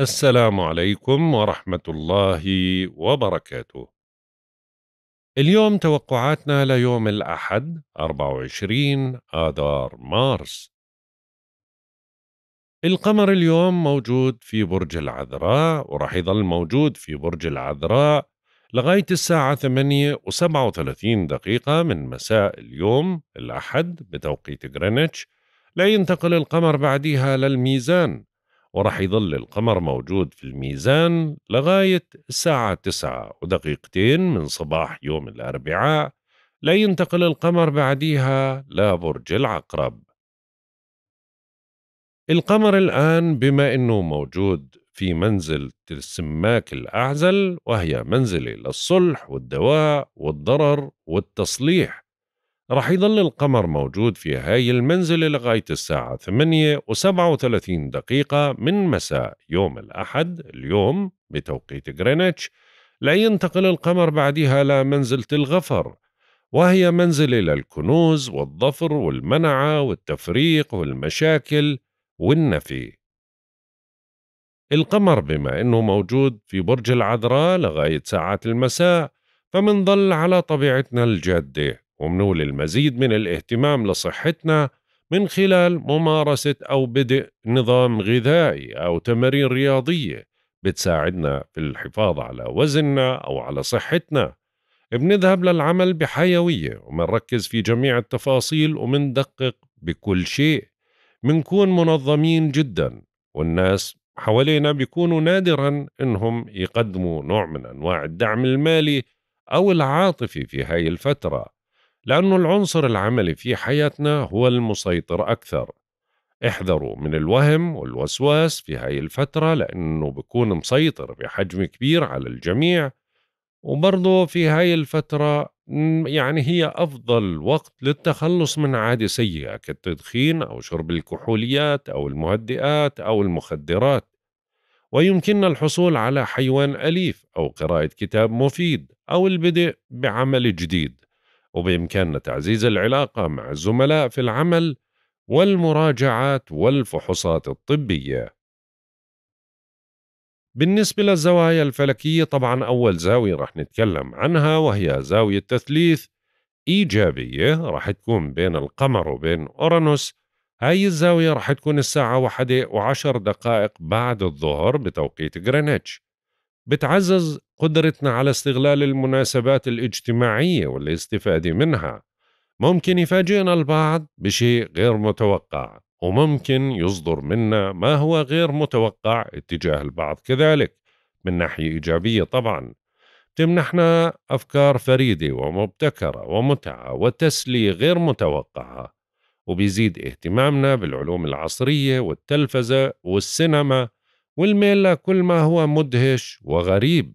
السلام عليكم ورحمة الله وبركاته. اليوم توقعاتنا ليوم الأحد 24 آذار مارس. القمر اليوم موجود في برج العذراء وراح يظل موجود في برج العذراء لغاية الساعة 8 و37 دقيقة من مساء اليوم الأحد بتوقيت غرينتش لا ينتقل القمر بعدها للميزان ورح يظل القمر موجود في الميزان لغاية الساعة تسعة ودقيقتين من صباح يوم الأربعاء لا ينتقل القمر بعديها لبرج العقرب القمر الآن بما أنه موجود في منزل السماك الأعزل وهي منزلة للصلح والدواء والضرر والتصليح رح يظل القمر موجود في هاي المنزلة لغاية الساعة 8 و37 دقيقة من مساء يوم الأحد اليوم بتوقيت غرينتش لينتقل القمر بعدها لمنزلة الغفر وهي منزلة للكنوز والظفر والمنعة والتفريق والمشاكل والنفي القمر بما أنه موجود في برج العذراء لغاية ساعات المساء فمنضل على طبيعتنا الجادة ومنول المزيد من الاهتمام لصحتنا من خلال ممارسة أو بدء نظام غذائي أو تمارين رياضية بتساعدنا في الحفاظ على وزننا أو على صحتنا بنذهب للعمل بحيوية ومنركز في جميع التفاصيل ومندقق بكل شيء منكون منظمين جدا والناس حوالينا بيكونوا نادرا انهم يقدموا نوع من انواع الدعم المالي او العاطفي في هاي الفتره لأن العنصر العملي في حياتنا هو المسيطر أكثر احذروا من الوهم والوسواس في هاي الفترة لأنه بكون مسيطر بحجم كبير على الجميع وبرضه في هاي الفترة يعني هي أفضل وقت للتخلص من عادة سيئة كالتدخين أو شرب الكحوليات أو المهدئات أو المخدرات ويمكننا الحصول على حيوان أليف أو قراءة كتاب مفيد أو البدء بعمل جديد وبإمكاننا تعزيز العلاقة مع الزملاء في العمل والمراجعات والفحوصات الطبية. بالنسبة للزوايا الفلكية طبعا أول زاوية رح نتكلم عنها وهي زاوية تثليث إيجابية رح تكون بين القمر وبين أورانوس هاي الزاوية رح تكون الساعة واحدة وعشر دقائق بعد الظهر بتوقيت غرينتش بتعزز قدرتنا على استغلال المناسبات الاجتماعية والاستفادة منها ممكن يفاجئنا البعض بشيء غير متوقع وممكن يصدر منا ما هو غير متوقع اتجاه البعض كذلك من ناحية إيجابية طبعا تمنحنا أفكار فريدة ومبتكرة ومتعة وتسلية غير متوقعة وبيزيد اهتمامنا بالعلوم العصرية والتلفزة والسينما والميل لكل ما هو مدهش وغريب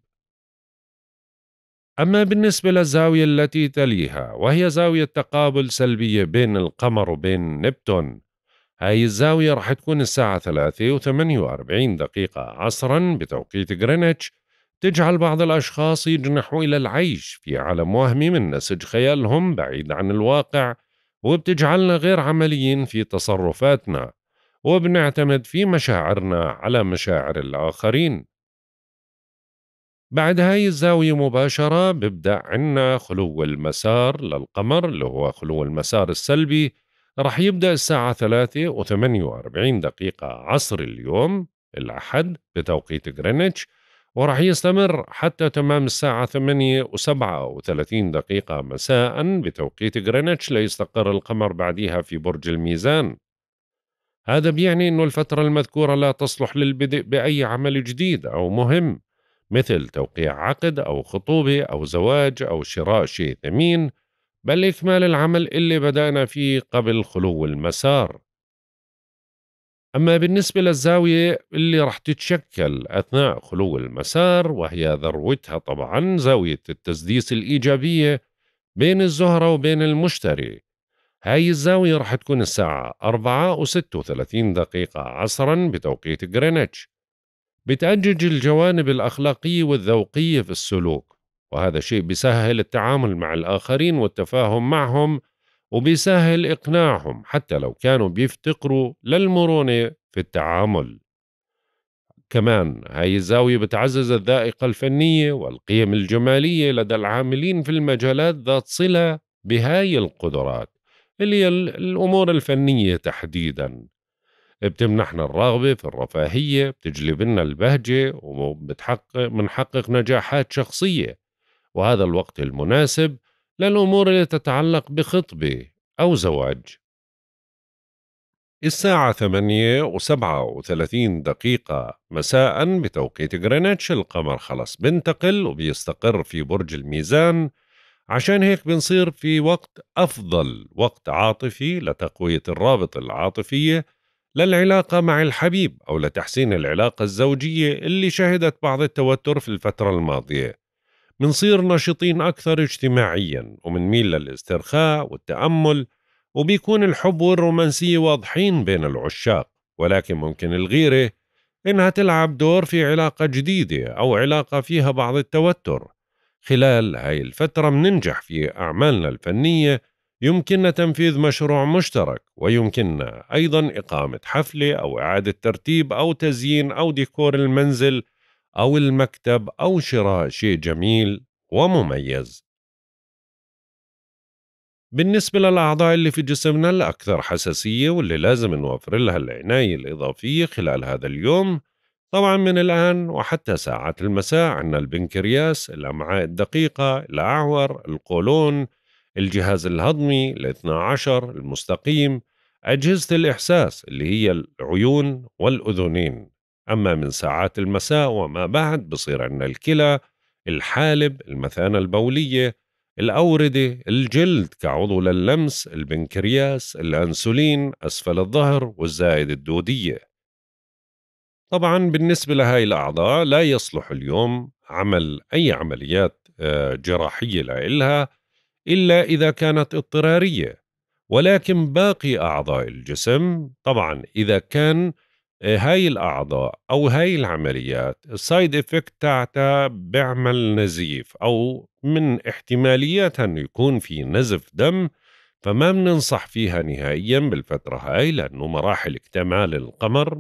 أما بالنسبة للزاوية التي تليها وهي زاوية تقابل سلبية بين القمر وبين نبتون هاي الزاوية رح تكون الساعة 3 و 48 دقيقة عصرا بتوقيت غرينتش تجعل بعض الأشخاص يجنحوا إلى العيش في عالم وهمي من نسج خيالهم بعيد عن الواقع وبتجعلنا غير عمليين في تصرفاتنا وبنعتمد في مشاعرنا على مشاعر الآخرين بعد هاي الزاوية مباشرة ببدأ عنا خلو المسار للقمر اللي هو خلو المسار السلبي رح يبدأ الساعة 3 و 48 دقيقة عصر اليوم الأحد بتوقيت غرينتش ورح يستمر حتى تمام الساعة 8 و 37 دقيقة مساء بتوقيت غرينتش ليستقر القمر بعدها في برج الميزان هذا بيعني أن الفترة المذكورة لا تصلح للبدء بأي عمل جديد أو مهم مثل توقيع عقد أو خطوبة أو زواج أو شراء شيء ثمين بل إكمال العمل اللي بدأنا فيه قبل خلو المسار أما بالنسبة للزاوية اللي رح تتشكل أثناء خلو المسار وهي ذروتها طبعا زاوية التسديس الإيجابية بين الزهرة وبين المشتري هاي الزاوية رح تكون الساعة أربعة وستة وثلاثين دقيقة عصرا بتوقيت غرينتش بتأجج الجوانب الأخلاقية والذوقية في السلوك وهذا شيء بيسهل التعامل مع الآخرين والتفاهم معهم وبيسهل إقناعهم حتى لو كانوا بيفتقروا للمرونة في التعامل كمان هاي الزاوية بتعزز الذائقة الفنية والقيم الجمالية لدى العاملين في المجالات ذات صلة بهاي القدرات اللي هي الأمور الفنية تحديدا بتمنحنا الرغبة في الرفاهية بتجلب لنا البهجة وبتحقق بنحقق نجاحات شخصية وهذا الوقت المناسب للأمور اللي تتعلق بخطبة أو زواج الساعة ثمانية وسبعة وثلاثين دقيقة مساء بتوقيت غرينتش القمر خلص بنتقل وبيستقر في برج الميزان عشان هيك بنصير في وقت أفضل وقت عاطفي لتقوية الرابط العاطفية للعلاقة مع الحبيب أو لتحسين العلاقة الزوجية اللي شهدت بعض التوتر في الفترة الماضية منصير نشيطين أكثر اجتماعيا ومنميل للاسترخاء والتأمل وبيكون الحب والرومانسية واضحين بين العشاق ولكن ممكن الغيرة إنها تلعب دور في علاقة جديدة أو علاقة فيها بعض التوتر خلال هاي الفترة مننجح في أعمالنا الفنية يمكننا تنفيذ مشروع مشترك ويمكننا أيضا إقامة حفلة أو إعادة ترتيب أو تزيين أو ديكور المنزل أو المكتب أو شراء شيء جميل ومميز بالنسبة للأعضاء اللي في جسمنا الأكثر حساسية واللي لازم نوفر لها العناية الإضافية خلال هذا اليوم طبعا من الآن وحتى ساعات المساء عندنا البنكرياس الأمعاء الدقيقة الأعور القولون الجهاز الهضمي الاثنى عشر المستقيم أجهزة الإحساس اللي هي العيون والأذنين أما من ساعات المساء وما بعد بصير عندنا الكلى الحالب المثانة البولية الأوردة الجلد كعضو للمس البنكرياس الأنسولين أسفل الظهر والزائد الدودية طبعا بالنسبة لهاي الأعضاء لا يصلح اليوم عمل أي عمليات آه، جراحية لإلها إلا إذا كانت اضطرارية ولكن باقي أعضاء الجسم طبعا إذا كان آه، هاي الأعضاء أو هاي العمليات السايد إفكت تاعتها بيعمل نزيف أو من احتمالياتها أنه يكون في نزف دم فما بننصح فيها نهائيا بالفترة هاي لأنه مراحل اكتمال القمر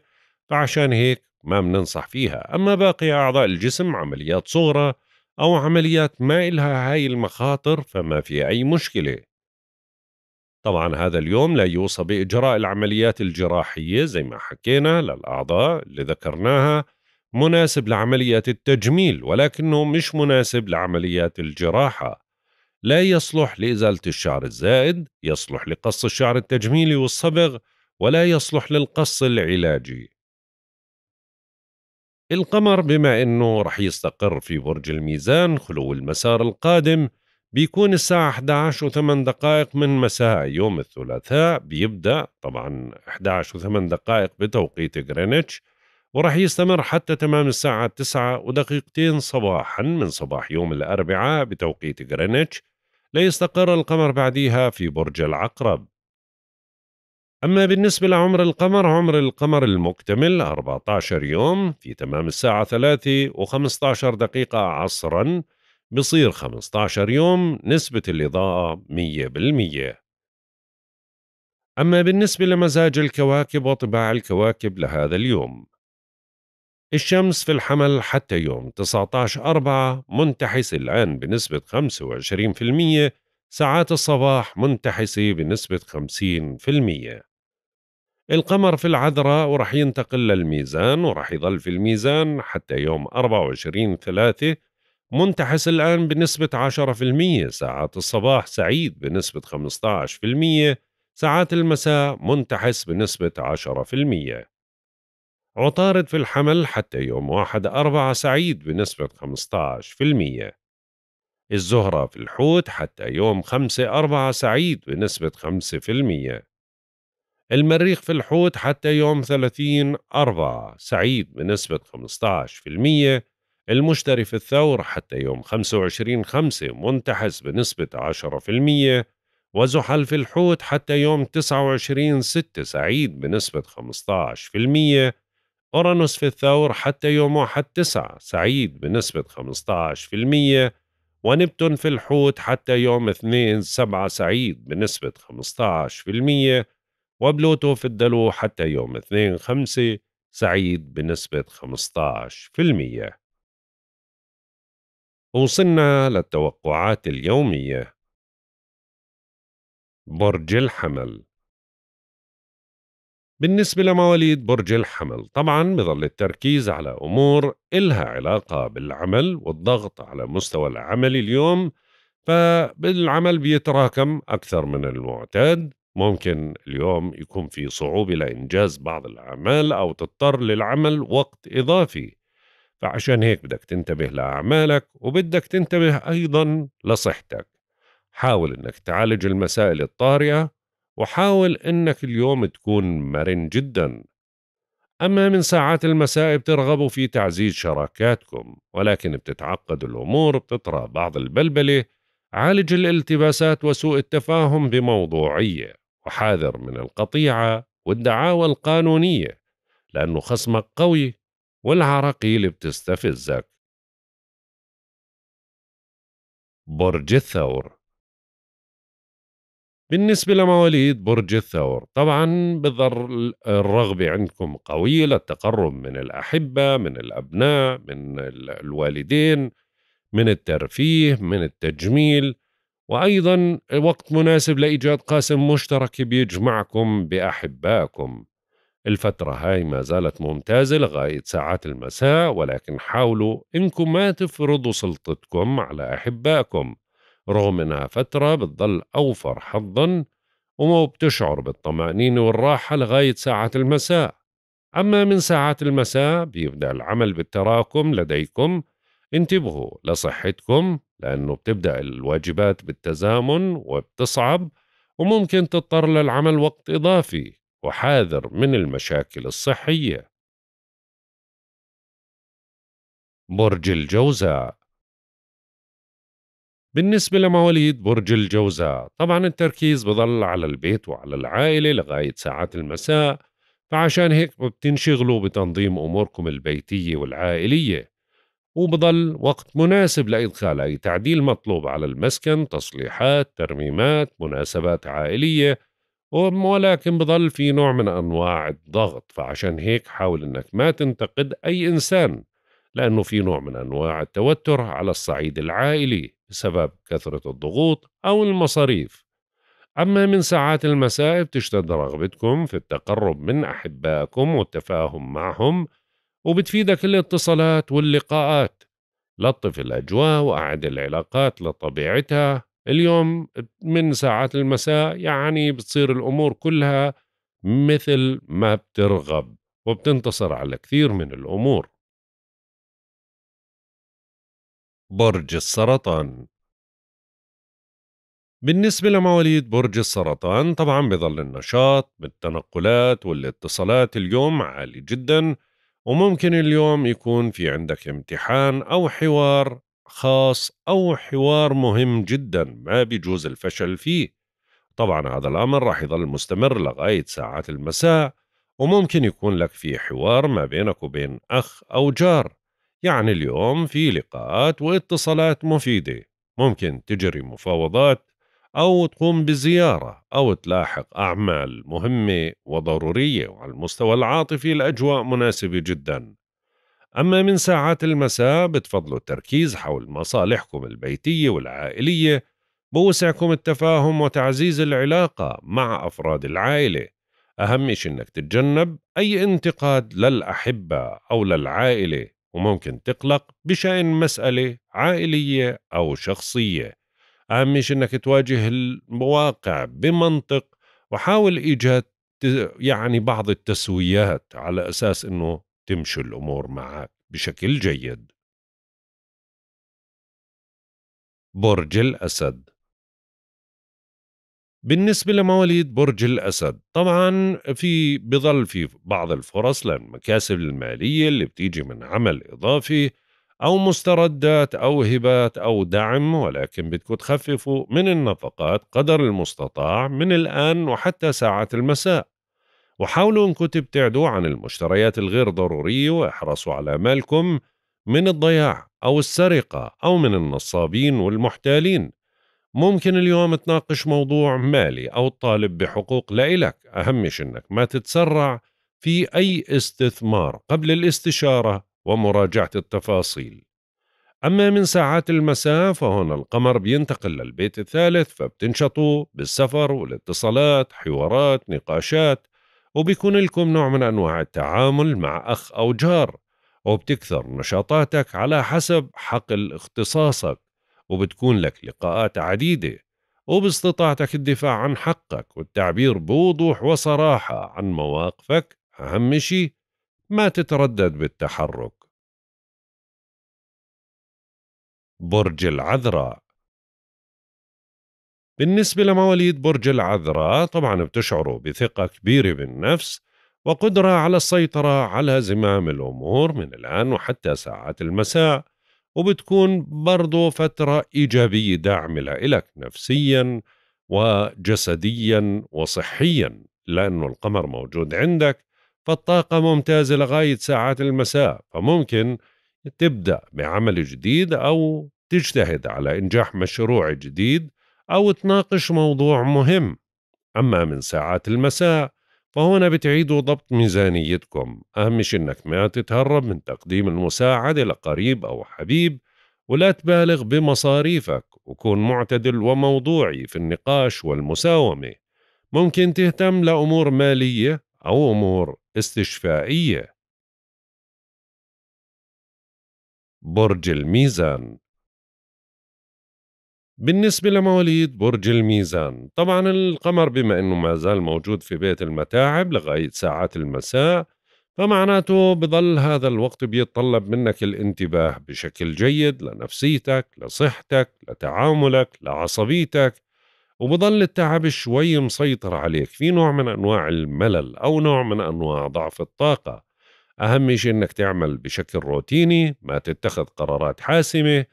100% فعشان هيك ما بننصح فيها أما باقي أعضاء الجسم عمليات صغرى أو عمليات ما إلها هاي المخاطر فما في أي مشكلة طبعا هذا اليوم لا يوصى بإجراء العمليات الجراحية زي ما حكينا للأعضاء اللي ذكرناها مناسب لعمليات التجميل ولكنه مش مناسب لعمليات الجراحة لا يصلح لإزالة الشعر الزائد يصلح لقص الشعر التجميلي والصبغ ولا يصلح للقص العلاجي القمر بما أنه رح يستقر في برج الميزان خلو المسار القادم بيكون الساعة 11 و8 دقائق من مساء يوم الثلاثاء بيبدأ طبعا 11 و8 دقائق بتوقيت غرينتش ورح يستمر حتى تمام الساعة 9 ودقيقتين صباحا من صباح يوم الأربعاء بتوقيت غرينتش ليستقر القمر بعديها في برج العقرب أما بالنسبة لعمر القمر عمر القمر المكتمل 14 يوم في تمام الساعة 3 و15 دقيقة عصرا بصير 15 يوم نسبة الإضاءة 100% أما بالنسبة لمزاج الكواكب وطباع الكواكب لهذا اليوم الشمس في الحمل حتى يوم 19 4 منتحس الآن بنسبة 25% ساعات الصباح منتحسة بنسبة 50% القمر في العذراء ورح ينتقل للميزان ورح يظل في الميزان حتى يوم 24 ثلاثة منتحس الآن بنسبة 10% ساعات الصباح سعيد بنسبة 15% ساعات المساء منتحس بنسبة 10% عطارد في الحمل حتى يوم واحد أربعة سعيد بنسبة 15% الزهرة في الحوت حتى يوم خمسة أربعة سعيد بنسبة 5% المريخ في الحوت حتى يوم 30 أربعة سعيد بنسبة 15% المشتري في الثور حتى يوم 25 خمسة منتحس بنسبة 10% وزحل في الحوت حتى يوم 29 ستة سعيد بنسبة 15% أورانوس في الثور حتى يوم 1 تسعة سعيد بنسبة 15% ونبتون في الحوت حتى يوم 2 7 سعيد بنسبة 15% وبلوتو في الدلو حتى يوم 2 5 سعيد بنسبة 15% وصلنا للتوقعات اليومية برج الحمل بالنسبة لمواليد برج الحمل طبعا بظل التركيز على أمور إلها علاقة بالعمل والضغط على مستوى العمل اليوم فبالعمل بيتراكم أكثر من المعتاد ممكن اليوم يكون في صعوبة لإنجاز بعض الأعمال أو تضطر للعمل وقت إضافي فعشان هيك بدك تنتبه لأعمالك وبدك تنتبه أيضا لصحتك حاول أنك تعالج المسائل الطارئة وحاول أنك اليوم تكون مرن جدا أما من ساعات المساء بترغبوا في تعزيز شراكاتكم ولكن بتتعقد الأمور بتطرأ بعض البلبلة عالج الالتباسات وسوء التفاهم بموضوعية وحاذر من القطيعة والدعاوى القانونية لأنه خصمك قوي والعراقيل بتستفزك برج الثور بالنسبة لمواليد برج الثور طبعا بظر الرغبة عندكم قوية للتقرب من الأحبة من الأبناء من الوالدين من الترفيه من التجميل وأيضا وقت مناسب لإيجاد قاسم مشترك بيجمعكم بأحبائكم الفترة هاي ما زالت ممتازة لغاية ساعات المساء ولكن حاولوا إنكم ما تفرضوا سلطتكم على أحبائكم رغم إنها فترة بتضل أوفر حظا وما بتشعر بالطمأنينة والراحة لغاية ساعات المساء أما من ساعات المساء بيبدأ العمل بالتراكم لديكم انتبهوا لصحتكم لأنه بتبدأ الواجبات بالتزامن وبتصعب وممكن تضطر للعمل وقت إضافي وحاذر من المشاكل الصحية برج الجوزاء بالنسبة لمواليد برج الجوزاء طبعا التركيز بظل على البيت وعلى العائلة لغاية ساعات المساء فعشان هيك بتنشغلوا بتنظيم أموركم البيتية والعائلية وبضل وقت مناسب لإدخال أي تعديل مطلوب على المسكن تصليحات ترميمات مناسبات عائلية ولكن بضل في نوع من أنواع الضغط فعشان هيك حاول أنك ما تنتقد أي إنسان لأنه في نوع من أنواع التوتر على الصعيد العائلي بسبب كثرة الضغوط أو المصاريف أما من ساعات المساء بتشتد رغبتكم في التقرب من أحبائكم والتفاهم معهم وبتفيدك الاتصالات واللقاءات لطف الأجواء وأعد العلاقات لطبيعتها اليوم من ساعات المساء يعني بتصير الأمور كلها مثل ما بترغب وبتنتصر على كثير من الأمور برج السرطان بالنسبة لمواليد برج السرطان طبعا بظل النشاط بالتنقلات والاتصالات اليوم عالي جدا وممكن اليوم يكون في عندك امتحان أو حوار خاص أو حوار مهم جدا ما بيجوز الفشل فيه طبعا هذا الأمر راح يظل مستمر لغاية ساعات المساء وممكن يكون لك في حوار ما بينك وبين أخ أو جار يعني اليوم في لقاءات واتصالات مفيدة ممكن تجري مفاوضات أو تقوم بزيارة أو تلاحق أعمال مهمة وضرورية وعلى المستوى العاطفي الأجواء مناسبة جدا أما من ساعات المساء بتفضلوا التركيز حول مصالحكم البيتية والعائلية بوسعكم التفاهم وتعزيز العلاقة مع أفراد العائلة أهم شيء أنك تتجنب أي انتقاد للأحبة أو للعائلة وممكن تقلق بشأن مسألة عائلية أو شخصية اهم شيء انك تواجه المواقع بمنطق وحاول ايجاد يعني بعض التسويات على اساس انه تمشي الامور معك بشكل جيد برج الاسد بالنسبة لمواليد برج الأسد طبعا في بظل في بعض الفرص للمكاسب المالية اللي بتيجي من عمل إضافي أو مستردات أو هبات أو دعم ولكن بدكم تخففوا من النفقات قدر المستطاع من الآن وحتى ساعات المساء وحاولوا أنكم تبتعدوا عن المشتريات الغير ضرورية واحرصوا على مالكم من الضياع أو السرقة أو من النصابين والمحتالين ممكن اليوم تناقش موضوع مالي أو تطالب بحقوق لإلك أهم أنك ما تتسرع في أي استثمار قبل الاستشارة ومراجعة التفاصيل أما من ساعات المساء فهنا القمر بينتقل للبيت الثالث فبتنشطوا بالسفر والاتصالات حوارات نقاشات وبيكون لكم نوع من أنواع التعامل مع أخ أو جار وبتكثر نشاطاتك على حسب حقل اختصاصك وبتكون لك لقاءات عديدة وباستطاعتك الدفاع عن حقك والتعبير بوضوح وصراحة عن مواقفك أهم شيء ما تتردد بالتحرك برج العذراء بالنسبة لمواليد برج العذراء طبعا بتشعروا بثقة كبيرة بالنفس وقدرة على السيطرة على زمام الأمور من الآن وحتى ساعات المساء وبتكون برضو فترة إيجابية داعمة لإلك نفسيا وجسديا وصحيا لأنه القمر موجود عندك فالطاقة ممتازة لغاية ساعات المساء فممكن تبدأ بعمل جديد أو تجتهد على إنجاح مشروع جديد أو تناقش موضوع مهم أما من ساعات المساء فهنا بتعيدوا ضبط ميزانيتكم أهم شيء إنك ما تتهرب من تقديم المساعدة لقريب أو حبيب ولا تبالغ بمصاريفك وكون معتدل وموضوعي في النقاش والمساومة ممكن تهتم لأمور مالية أو أمور استشفائية برج الميزان بالنسبة لمواليد برج الميزان طبعا القمر بما أنه ما زال موجود في بيت المتاعب لغاية ساعات المساء فمعناته بضل هذا الوقت بيتطلب منك الانتباه بشكل جيد لنفسيتك لصحتك لتعاملك لعصبيتك وبضل التعب شوي مسيطر عليك في نوع من أنواع الملل أو نوع من أنواع ضعف الطاقة أهم شيء إنك تعمل بشكل روتيني ما تتخذ قرارات حاسمة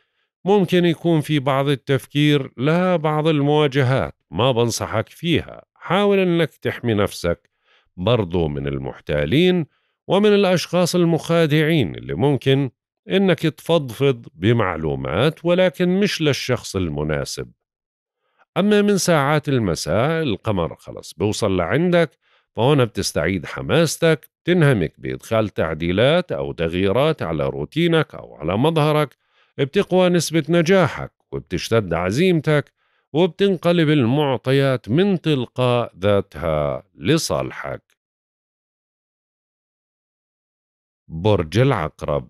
ممكن يكون في بعض التفكير لها بعض المواجهات ما بنصحك فيها حاول إنك تحمي نفسك برضو من المحتالين ومن الأشخاص المخادعين اللي ممكن إنك تفضفض بمعلومات ولكن مش للشخص المناسب أما من ساعات المساء القمر خلص بوصل لعندك فهنا بتستعيد حماستك بتنهمك بإدخال تعديلات أو تغييرات على روتينك أو على مظهرك بتقوى نسبة نجاحك وبتشتد عزيمتك وبتنقلب المعطيات من تلقاء ذاتها لصالحك برج العقرب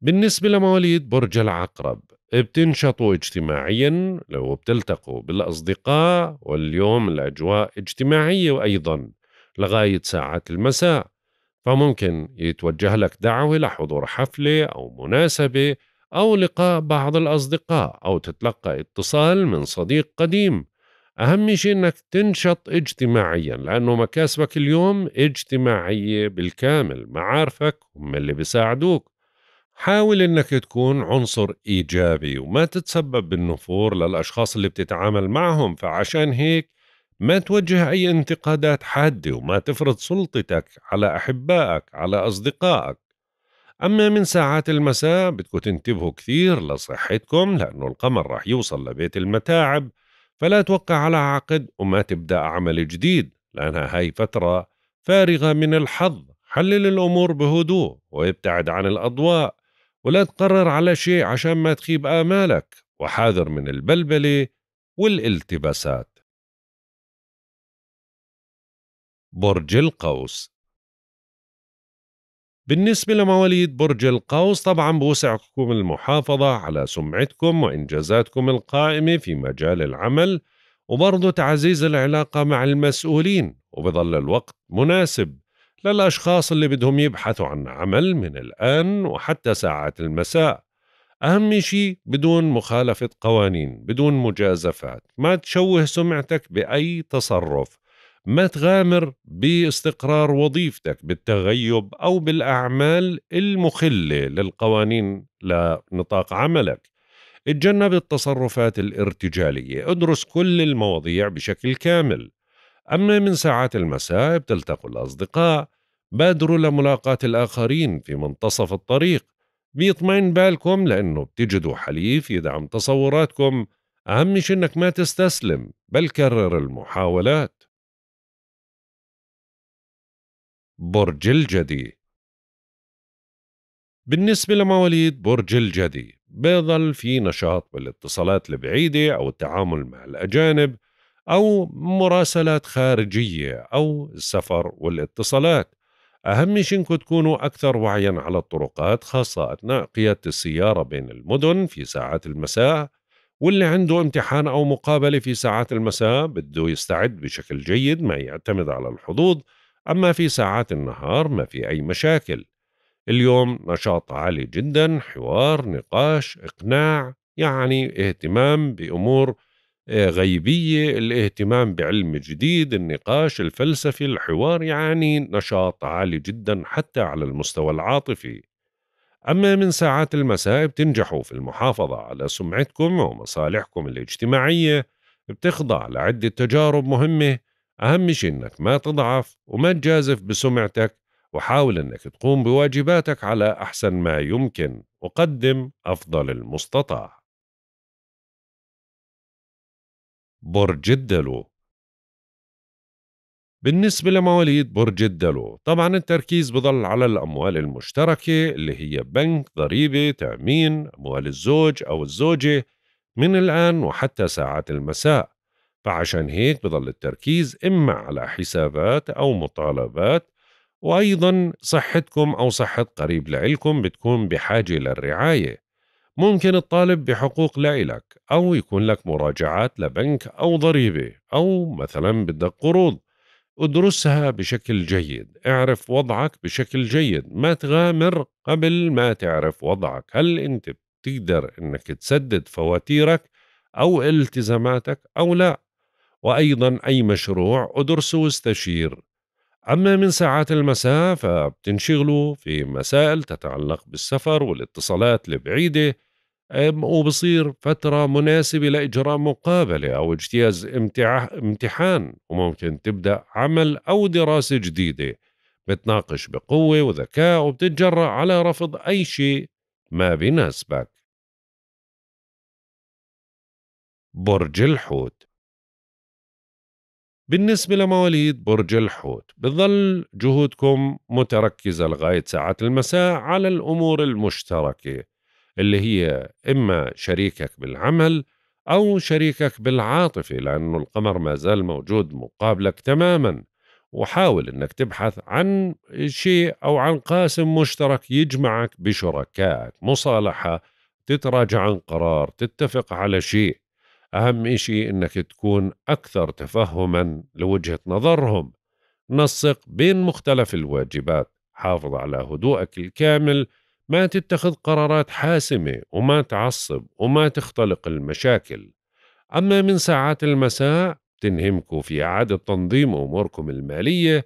بالنسبة لمواليد برج العقرب بتنشطوا اجتماعيا وبتلتقوا بالأصدقاء واليوم الأجواء اجتماعية أيضا لغاية ساعات المساء فممكن يتوجه لك دعوة لحضور حفلة أو مناسبة أو لقاء بعض الأصدقاء أو تتلقى اتصال من صديق قديم أهم شيء أنك تنشط اجتماعيا لأنه مكاسبك اليوم اجتماعية بالكامل معارفك هم اللي بيساعدوك حاول انك تكون عنصر ايجابي وما تتسبب بالنفور للاشخاص اللي بتتعامل معهم فعشان هيك ما توجه اي انتقادات حاده وما تفرض سلطتك على احبائك على اصدقائك اما من ساعات المساء بدكم تنتبهوا كثير لصحتكم لانه القمر راح يوصل لبيت المتاعب فلا توقع على عقد وما تبدا عمل جديد لانها هاي فتره فارغه من الحظ حلل الامور بهدوء وابتعد عن الاضواء ولا تقرر على شيء عشان ما تخيب آمالك وحاذر من البلبلة والالتباسات برج القوس بالنسبة لمواليد برج القوس طبعا بوسعكم المحافظة على سمعتكم وإنجازاتكم القائمة في مجال العمل وبرضه تعزيز العلاقة مع المسؤولين وبظل الوقت مناسب للأشخاص اللي بدهم يبحثوا عن عمل من الآن وحتى ساعات المساء أهم شيء بدون مخالفة قوانين بدون مجازفات ما تشوه سمعتك بأي تصرف ما تغامر باستقرار وظيفتك بالتغيب أو بالأعمال المخلة للقوانين لنطاق عملك اتجنب التصرفات الارتجالية ادرس كل المواضيع بشكل كامل أما من ساعات المساء بتلتقوا الأصدقاء بادروا لملاقاة الآخرين في منتصف الطريق بيطمئن بالكم لأنه بتجدوا حليف يدعم تصوراتكم أهم شي إنك ما تستسلم بل كرر المحاولات برج الجدي بالنسبة لمواليد برج الجدي بيظل في نشاط بالاتصالات البعيدة أو التعامل مع الأجانب أو مراسلات خارجية أو السفر والاتصالات أهم شيء إنكم تكونوا أكثر وعيا على الطرقات خاصة أثناء قيادة السيارة بين المدن في ساعات المساء واللي عنده امتحان أو مقابلة في ساعات المساء بده يستعد بشكل جيد ما يعتمد على الحظوظ أما في ساعات النهار ما في أي مشاكل اليوم نشاط عالي جدا حوار نقاش إقناع يعني اهتمام بأمور غيبية الاهتمام بعلم جديد النقاش الفلسفي الحوار يعني نشاط عالي جدا حتى على المستوى العاطفي أما من ساعات المساء بتنجحوا في المحافظة على سمعتكم ومصالحكم الاجتماعية بتخضع لعدة تجارب مهمة أهم شيء أنك ما تضعف وما تجازف بسمعتك وحاول أنك تقوم بواجباتك على أحسن ما يمكن وقدم أفضل المستطاع برج الدلو بالنسبة لمواليد برج الدلو طبعا التركيز بضل على الأموال المشتركة اللي هي بنك ضريبة تأمين أموال الزوج أو الزوجة من الآن وحتى ساعات المساء فعشان هيك بضل التركيز إما على حسابات أو مطالبات وأيضا صحتكم أو صحة قريب لإلكم بتكون بحاجة للرعاية ممكن تطالب بحقوق لإلك أو يكون لك مراجعات لبنك أو ضريبة أو مثلا بدك قروض ادرسها بشكل جيد اعرف وضعك بشكل جيد ما تغامر قبل ما تعرف وضعك هل أنت بتقدر أنك تسدد فواتيرك أو التزاماتك أو لا وأيضا أي مشروع ادرسه واستشير أما من ساعات المساء فبتنشغلوا في مسائل تتعلق بالسفر والاتصالات البعيدة وبصير فترة مناسبة لإجراء مقابلة أو اجتياز امتحان وممكن تبدأ عمل أو دراسة جديدة بتناقش بقوة وذكاء وبتتجرأ على رفض أي شيء ما بيناسبك برج الحوت بالنسبة لمواليد برج الحوت بظل جهودكم متركزة لغاية ساعات المساء على الأمور المشتركة اللي هي إما شريكك بالعمل أو شريكك بالعاطفة لأنه القمر ما زال موجود مقابلك تماما وحاول أنك تبحث عن شيء أو عن قاسم مشترك يجمعك بشركائك مصالحة تتراجع عن قرار تتفق على شيء أهم شيء أنك تكون أكثر تفهما لوجهة نظرهم نسق بين مختلف الواجبات حافظ على هدوءك الكامل ما تتخذ قرارات حاسمة وما تعصب وما تختلق المشاكل أما من ساعات المساء تنهمكوا في إعادة تنظيم أموركم المالية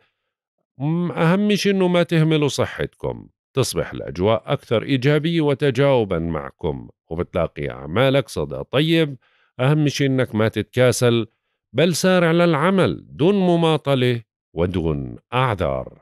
أهم شيء أنه ما تهملوا صحتكم تصبح الأجواء أكثر إيجابية وتجاوبا معكم وبتلاقي أعمالك صدى طيب أهم شيء أنك ما تتكاسل بل سارع للعمل دون مماطلة ودون أعذار